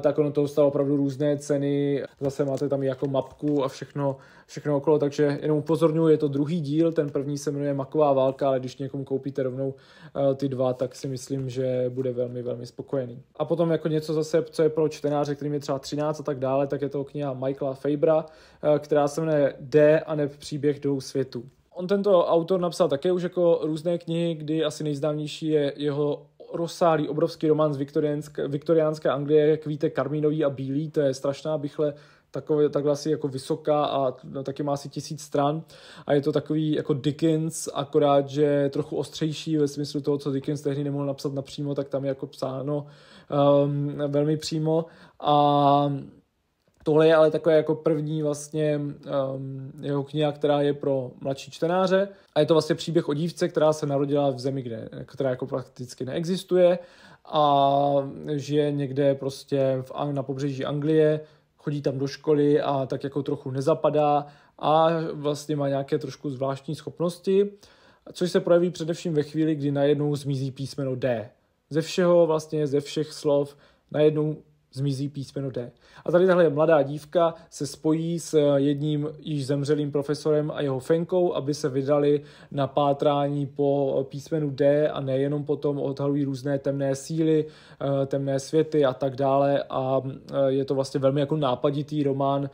tak ono to stalo opravdu různé ceny. Zase máte tam jako mapku a všechno, všechno okolo, takže jenom upozorňuji, je to druhý díl, ten první se jmenuje Maková válka, ale když někomu koupíte rovnou eh, ty dva, tak si myslím, že bude velmi, velmi spokojený. A potom jako něco zase, co je pro čtenáře, kterým je třeba 13 a tak dále, tak je to kniha Michaela Fabra, eh, která se jmenuje D a ne příběh dvou světů. On tento autor napsal také už jako různé knihy, kdy asi nejznámější je jeho rozsáhlý, obrovský román z viktoriánské, Anglie, jak víte, karmínový a bílý, to je strašná bychle, takové, takhle asi jako vysoká a no, taky má asi tisíc stran a je to takový jako Dickens, akorát, že trochu ostřejší ve smyslu toho, co Dickens tehdy nemohl napsat napřímo, tak tam je jako psáno um, velmi přímo a Tohle je ale takové jako první vlastně um, jeho kniha, která je pro mladší čtenáře a je to vlastně příběh o dívce, která se narodila v zemi, kde, která jako prakticky neexistuje a žije někde prostě v, na pobřeží Anglie, chodí tam do školy a tak jako trochu nezapadá a vlastně má nějaké trošku zvláštní schopnosti, což se projeví především ve chvíli, kdy najednou zmizí písmeno D. Ze všeho vlastně, ze všech slov najednou zmizí písmeno D. A tady tahle mladá dívka se spojí s eh, jedním již zemřelým profesorem a jeho fenkou, aby se vydali na pátrání po eh, písmenu D a nejenom potom odhalují různé temné síly, eh, temné světy a tak dále a je to vlastně velmi jako nápaditý román,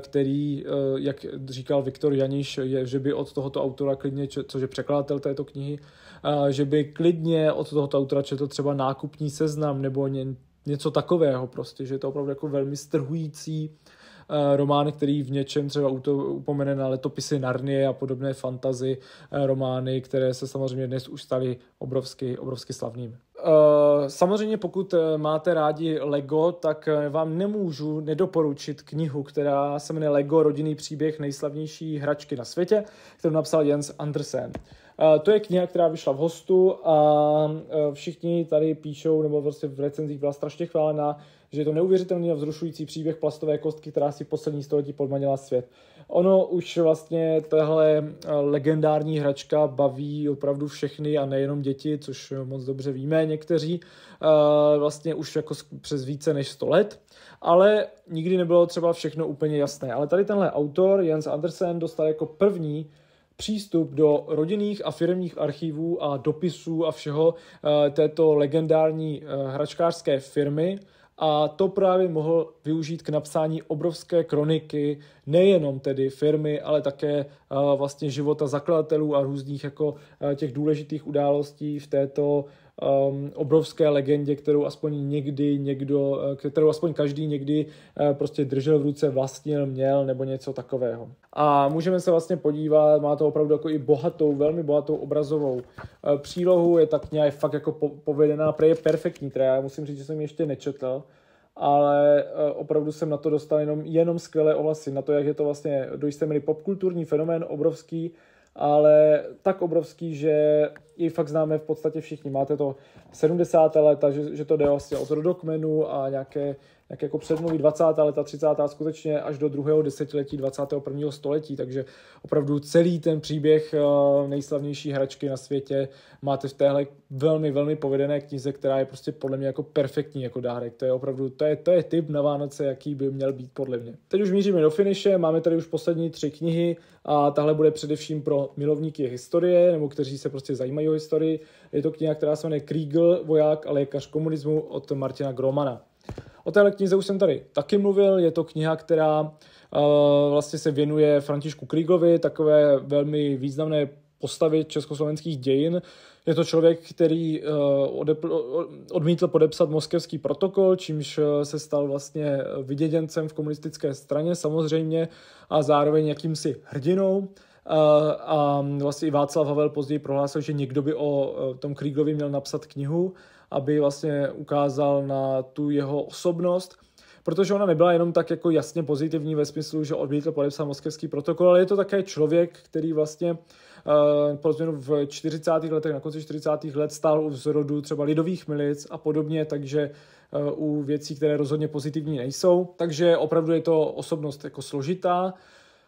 který, jak říkal Viktor Janiš, je, že by od tohoto autora klidně, což je překladatel této knihy, že by klidně od tohoto autora četl třeba nákupní seznam nebo něco takového prostě, že je to opravdu jako velmi strhující eh, román, který v něčem třeba upomene na letopisy Narnie a podobné fantazy eh, romány, které se samozřejmě dnes už staly obrovsky, obrovsky slavnými. Eh, samozřejmě pokud máte rádi Lego, tak vám nemůžu nedoporučit knihu, která se jmenuje Lego rodinný příběh nejslavnější hračky na světě, kterou napsal Jens Andersen. To je kniha, která vyšla v hostu a e, všichni tady píšou, nebo prostě v recenzích byla strašně chválená, že je to neuvěřitelný a vzrušující příběh plastové kostky, která si v poslední století podmanila svět. Ono už vlastně tahle e, legendární hračka baví opravdu všechny a nejenom děti, což moc dobře víme někteří, e, vlastně už jako přes více než 100 let, ale nikdy nebylo třeba všechno úplně jasné. Ale tady tenhle autor, Jens Andersen, dostal jako první přístup do rodinných a firmních archivů a dopisů a všeho eh, této legendární eh, hračkářské firmy a to právě mohl využít k napsání obrovské kroniky nejenom tedy firmy, ale také eh, vlastně života zakladatelů a různých jako těch důležitých událostí v této um, obrovské legendě, kterou aspoň někdy někdo, eh, kterou aspoň každý někdy uh, prostě držel v ruce, vlastnil, měl nebo něco takového. A můžeme se vlastně podívat, má to opravdu jako i bohatou, velmi bohatou obrazovou uh, přílohu, je tak nějak fakt jako po, povedená, pro je perfektní, teda já musím říct, že jsem ji ještě nečetl, ale opravdu jsem na to dostal jenom, jenom skvělé ohlasy, na to, jak je to vlastně do jisté míry popkulturní fenomén obrovský, ale tak obrovský, že jej fakt známe v podstatě všichni. Máte to 70. léta, že, že to jde vlastně od rodokmenů a nějaké tak jako předmluví 20. leta, 30. skutečně až do druhého desetiletí 21. století, takže opravdu celý ten příběh eh, nejslavnější hračky na světě máte v téhle velmi, velmi povedené knize, která je prostě podle mě jako perfektní jako dárek. To je opravdu, to je, to je typ na Vánoce, jaký by měl být podle mě. Teď už míříme do finiše, máme tady už poslední tři knihy a tahle bude především pro milovníky historie, nebo kteří se prostě zajímají o historii. Je to kniha, která se jmenuje Kriegel, voják a lékař komunismu od Martina Gromana. O téhle knize už jsem tady taky mluvil, je to kniha, která uh, vlastně se věnuje Františku Krigovi, takové velmi významné postavy československých dějin. Je to člověk, který eh, odmítl podepsat moskevský protokol, čímž eh, se stal vlastně vyděděncem v komunistické straně samozřejmě a zároveň jakýmsi hrdinou. A vlastně i Václav Havel později prohlásil, že někdo by o tom Krigovi měl napsat knihu aby vlastně ukázal na tu jeho osobnost, protože ona nebyla jenom tak jako jasně pozitivní ve smyslu, že odmítl podepsat moskevský protokol, ale je to také člověk, který vlastně uh, eh, pro změnu v 40. letech, na konci 40. let stál u vzrodu třeba lidových milic a podobně, takže uh, u věcí, které rozhodně pozitivní nejsou. Takže opravdu je to osobnost jako složitá.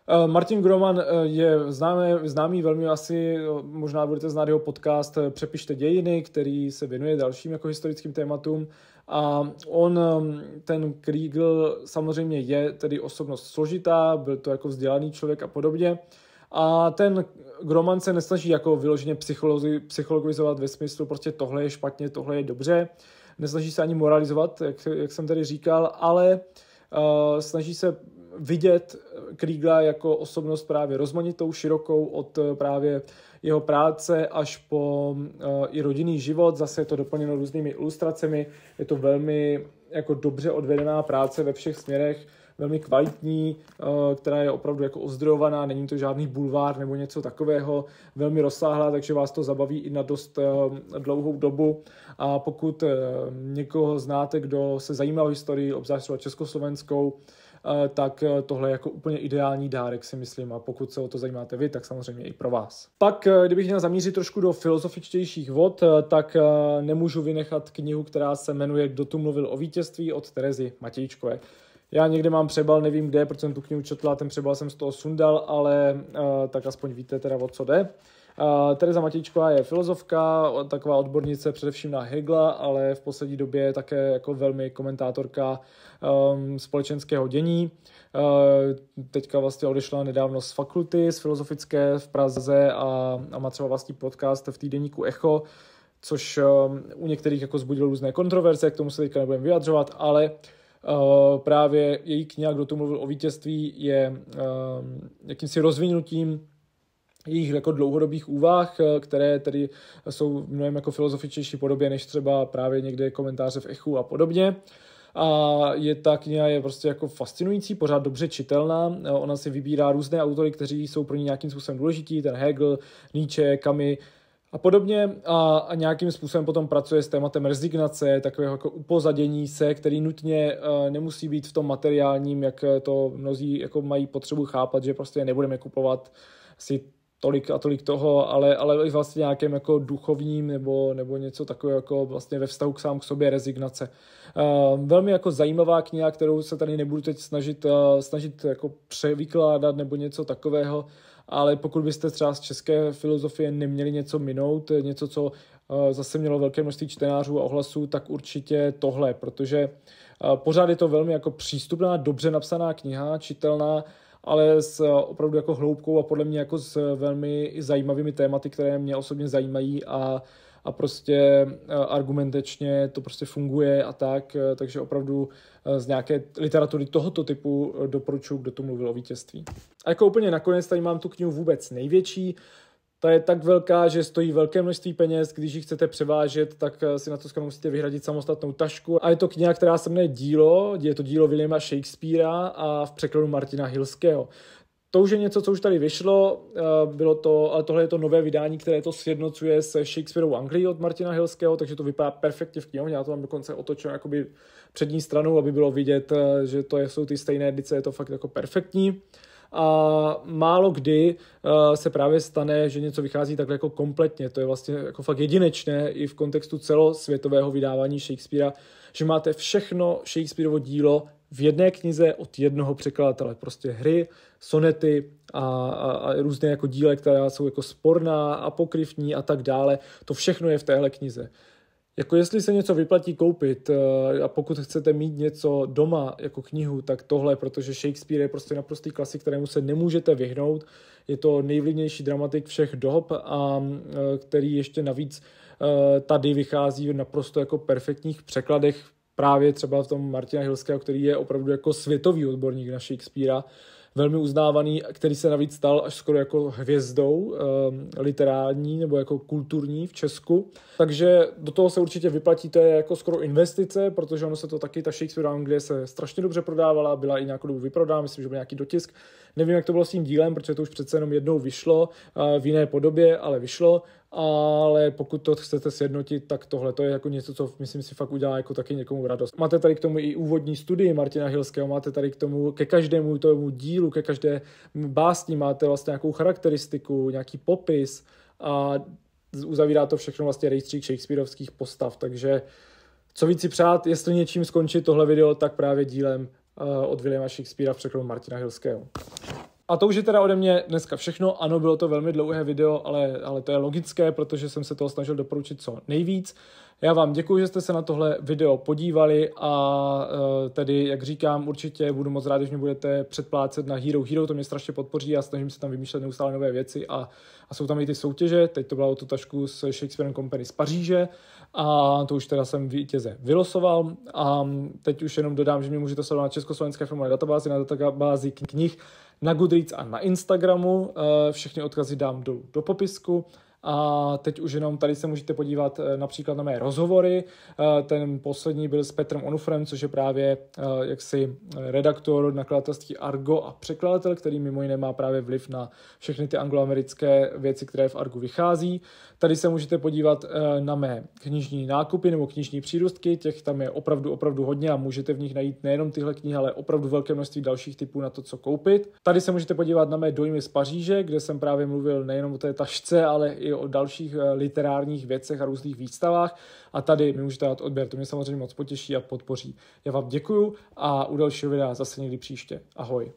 Eh, Martin Groman eh, je známý, známý velmi asi, eh, možná budete znát jeho podcast Přepište dějiny, který se věnuje dalším jako historickým tématům a on, ehm, ten Kriegel samozřejmě je tedy osobnost složitá, byl to jako vzdělaný člověk a podobně a ten Groman se nesnaží jako vyloženě psychologizovat ve smyslu prostě tohle je špatně, tohle je dobře, nesnaží se ani moralizovat, jak, jak jsem tady říkal, ale uh, snaží se vidět Kriegla jako osobnost právě rozmanitou, širokou od eh, právě jeho práce až po uh, i rodinný život. Zase je to doplněno různými ilustracemi. Je to velmi jako dobře odvedená práce ve všech směrech, velmi kvalitní, uh, která je opravdu jako ozdrojovaná, není to žádný bulvár nebo něco takového, velmi rozsáhlá, takže vás to zabaví i na dost uh, dlouhou dobu. A pokud někoho znáte, kdo se zajímá o historii, obzvlášť československou, Eh, tak eh, tohle je jako úplně ideální dárek, si myslím, a pokud se o to zajímáte vy, tak samozřejmě i pro vás. Pak, eh, kdybych měl zamířit trošku do filozofičtějších vod, tak nemůžu vynechat knihu, která se jmenuje Kdo tu mluvil o vítězství od Terezy Matějčkové. Já někde mám přebal, nevím kde, protože jsem tu knihu četla, ten přebal jsem z toho sundal, ale tak aspoň víte teda o co jde. Tereza Matějčková je filozofka, taková odbornice především na Hegla, ale v poslední době je také jako velmi komentátorka um, společenského dění. Uh, teďka vlastně odešla nedávno z fakulty, z filozofické v Praze a, a má třeba vlastní podcast v týdeníku Echo, což um, u některých jako zbudilo různé kontroverze, k tomu se teďka nebudeme vyjadřovat, ale Uh, právě její kniha, kdo tu mluvil o vítězství, je uh, jakýmsi rozvinutím jejich jako dlouhodobých úvah, eh, které tedy jsou v mnohem jako filozofičnější podobě, než třeba právě někde komentáře v Echu a podobně a je ta kniha je prostě jako fascinující, pořád dobře čitelná. Eh, ona si vybírá různé autory, kteří jsou pro ní nějakým způsobem důležití, ten Hegel, Nietzsche, Kami a podobně a, a nějakým způsobem potom pracuje s tématem rezignace, takového jako upozadění se, který nutně eh, nemusí být v tom materiálním, jak to mnozí jako mají potřebu chápat, že prostě nebudeme kupovat si tolik a tolik toho, ale, ale i vlastně nějakým jako duchovním nebo, nebo něco takového jako vlastně ve vztahu k sám k sobě rezignace. Eh, velmi jako zajímavá kniha, kterou se tady nebudu teď snažit, eh, snažit jako převykládat nebo něco takového, ale pokud byste třeba z české filozofie neměli něco minout, něco, co eh, zase mělo velké množství čtenářů a ohlasů, tak určitě tohle, protože pořád je to velmi jako přístupná, dobře napsaná kniha, čitelná, ale s eh, opravdu jako hloubkou a podle mě jako s eh, velmi zajímavými tématy, které mě osobně zajímají a a prostě eh, argumentečně to prostě funguje a tak, takže opravdu z nějaké literatury tohoto typu doporučuji, kdo tu mluvil o vítězství. A jako úplně nakonec tady mám tu knihu vůbec největší, ta je tak velká, že stojí velké množství peněz, když ji chcete převážet, tak eh, si na to skoro musíte vyhradit samostatnou tašku. A je to kniha, která se jmenuje Dílo, je to dílo Williama Shakespearea a v překladu Martina Hilského. To už je něco, co už tady vyšlo, eh, bylo to, ale tohle je to nové vydání, které to sjednocuje se Shakespeareou Anglii od Martina Hilského, takže to vypadá perfektně v knihovně, já to mám dokonce otočeno jakoby přední stranou, aby bylo vidět, eh, že to jsou ty stejné edice, je to fakt jako perfektní a málo kdy eh, se právě stane, že něco vychází takhle jako kompletně. To je vlastně jako fakt jedinečné i v kontextu celosvětového vydávání Shakespearea, že máte všechno Shakespeareovo dílo v jedné knize od jednoho překladatele. Prostě hry, sonety a, a, a různé jako díle, která jsou jako sporná, apokryfní a tak dále. To všechno je v téhle knize. Jako jestli se něco vyplatí koupit eh, a pokud chcete mít něco doma jako knihu, tak tohle, protože Shakespeare je prostě naprostý klasik, kterému se nemůžete vyhnout. Je to nejvlivnější dramatik všech dob a eh, který ještě navíc eh, tady vychází v naprosto jako perfektních překladech právě třeba v tom Martina Hilského, který je opravdu jako světový odborník na Shakespearea velmi uznávaný, který se navíc stal až skoro jako hvězdou um, ehm, literární nebo jako kulturní v Česku. Takže do toho se určitě vyplatí, to je jako skoro investice, protože ono se to taky, ta Shakespeare Anglie se strašně dobře prodávala, byla i nějakou dobu vyprodána, myslím, že byl nějaký dotisk. Nevím, jak to bylo s tím dílem, protože to už přece jenom jednou vyšlo eh, v jiné podobě, ale vyšlo ale pokud to chcete sjednotit, tak tohle to je jako něco, co myslím si fakt udělá jako taky někomu radost. Máte tady k tomu i úvodní studii Martina Hilského, máte tady k tomu ke každému tomu dílu, ke každé básni máte vlastně nějakou charakteristiku, nějaký popis a uzavírá to všechno vlastně rejstřík Shakespeareovských postav, takže co víc si přát, jestli něčím skončit tohle video, tak právě dílem eh, od Williama Shakespearea v překladu Martina Hilského. A to už je teda ode mě dneska všechno. Ano, bylo to velmi dlouhé video, ale, ale to je logické, protože jsem se toho snažil doporučit co nejvíc. Já vám děkuji, že jste se na tohle video podívali a e, tedy, jak říkám, určitě budu moc rád, když mě budete předplácet na Hero Hero, to mě strašně podpoří a snažím se tam vymýšlet neustále nové věci a, a jsou tam i ty soutěže, teď to byla o tu tašku s Shakespeare Company z Paříže, a to už teda jsem vítěze vylosoval a teď už jenom dodám, že mě můžete sledovat na Československé filmové databázi, na databázi knih, na Goodreads a na Instagramu, eh, všechny odkazy dám dolů do popisku. A teď už jenom tady se můžete podívat eh, například na mé rozhovory. Eh, ten poslední byl s Petrem Onufrem, což je právě jaksi redaktor nakladatelství Argo a překladatel, který mimo jiné má právě vliv na všechny ty angloamerické věci, které v Argu vychází. Tady se můžete podívat eh, na mé knižní nákupy nebo knižní přírůstky, těch tam je opravdu, opravdu hodně a můžete v nich najít nejenom tyhle knihy, ale opravdu velké množství dalších typů na to, co koupit. Tady se můžete podívat na mé dojmy z Paříže, kde jsem právě mluvil nejenom o té tašce, ale i o dalších eh, literárních věcech a různých výstavách. A tady mi můžete dát odběr, to mě samozřejmě moc potěší a podpoří. Já vám děkuju a u dalšího videa zase někdy příště. Ahoj.